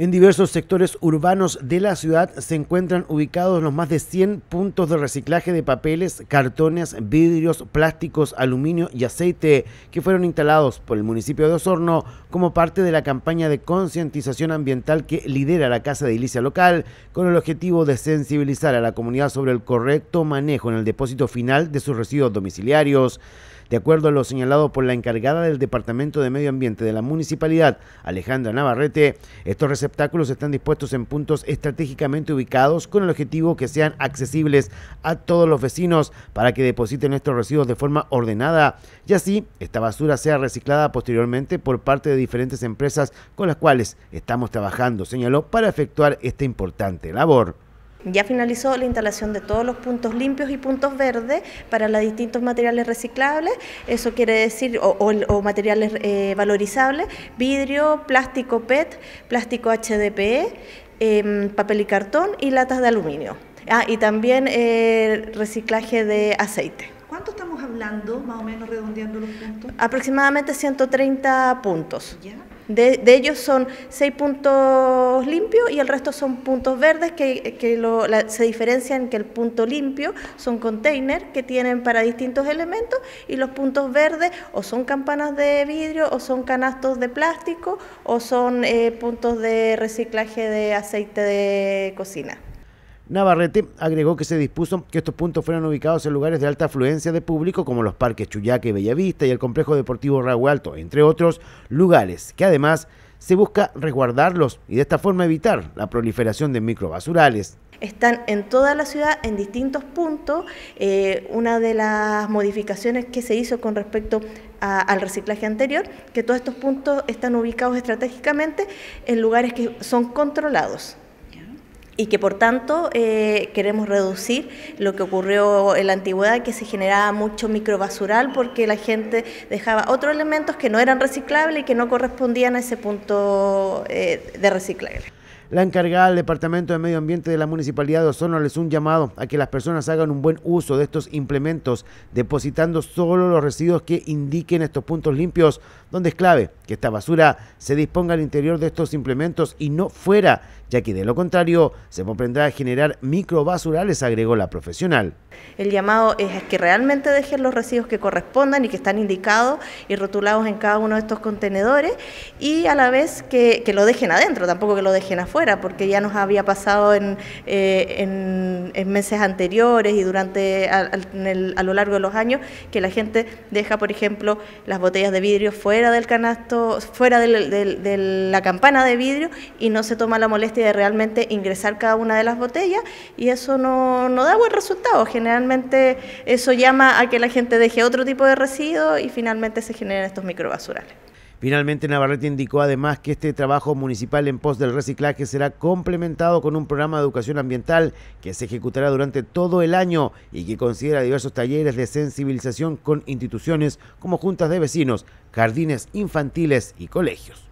En diversos sectores urbanos de la ciudad se encuentran ubicados los más de 100 puntos de reciclaje de papeles, cartones, vidrios, plásticos, aluminio y aceite que fueron instalados por el municipio de Osorno como parte de la campaña de concientización ambiental que lidera la Casa de ilicia Local con el objetivo de sensibilizar a la comunidad sobre el correcto manejo en el depósito final de sus residuos domiciliarios. De acuerdo a lo señalado por la encargada del Departamento de Medio Ambiente de la Municipalidad, Alejandra Navarrete, estos receptáculos están dispuestos en puntos estratégicamente ubicados con el objetivo que sean accesibles a todos los vecinos para que depositen estos residuos de forma ordenada y así esta basura sea reciclada posteriormente por parte de diferentes empresas con las cuales estamos trabajando, señaló, para efectuar esta importante labor. Ya finalizó la instalación de todos los puntos limpios y puntos verdes para los distintos materiales reciclables, eso quiere decir, o, materiales eh, valorizables, vidrio, plástico PET, plástico HDPE, em, papel y cartón y latas de aluminio. Ah, y también eh, reciclaje de aceite. ¿Cuánto estamos hablando, más o menos redondeando los puntos? Aproximadamente 130 puntos. ¿Ya? De, ellos son seis puntos limpios y el resto son puntos verdes que, se diferencian que el punto limpio son containers que tienen para distintos elementos y los puntos verdes o son campanas de vidrio o son canastos de plástico o son eh, puntos de reciclaje de aceite de cocina. Navarrete agregó que se dispuso que estos puntos fueran ubicados en lugares de alta afluencia de público como los parques Chuyaque y Bellavista y el complejo deportivo Alto, entre otros lugares, que además se busca resguardarlos y de esta forma evitar la proliferación de microbasurales, están en toda la ciudad en distintos puntos. Eh, una de las modificaciones que se hizo con respecto al reciclaje anterior, que todos estos puntos están ubicados estratégicamente en lugares que son controlados y que por tanto eh, queremos reducir lo que ocurrió en la antigüedad, que se generaba mucho microbasural porque la gente dejaba otros elementos que no eran reciclables y que no correspondían a ese punto eh, de reciclable. La encargada del Departamento de Medio Ambiente de la Municipalidad de Osorno les un llamado a que las personas hagan un buen uso de estos implementos, depositando solo los residuos que indiquen estos puntos limpios, donde es clave que esta basura se disponga al interior de estos implementos y no fuera, ya que de lo contrario se comprendrá a generar microbasurales, agregó la profesional. El llamado es que realmente dejen los residuos que correspondan y que están indicados y rotulados en cada uno de estos contenedores y a la vez que lo dejen adentro, tampoco que lo dejen afuera porque ya nos había pasado en, eh, en, meses anteriores y durante a, lo largo de los años que la gente deja, por ejemplo, las botellas de vidrio fuera del canasto, fuera de la campana de vidrio y no se toma la molestia de realmente ingresar cada una de las botellas y eso no, no da buen resultado. Generalmente eso llama a que la gente deje otro tipo de residuos y finalmente se generan estos microbasurales. Finalmente, Navarrete indicó además que este trabajo municipal en pos del reciclaje será complementado con un programa de educación ambiental que se ejecutará durante todo el año y que considera diversos talleres de sensibilización con instituciones como juntas de vecinos, jardines infantiles y colegios.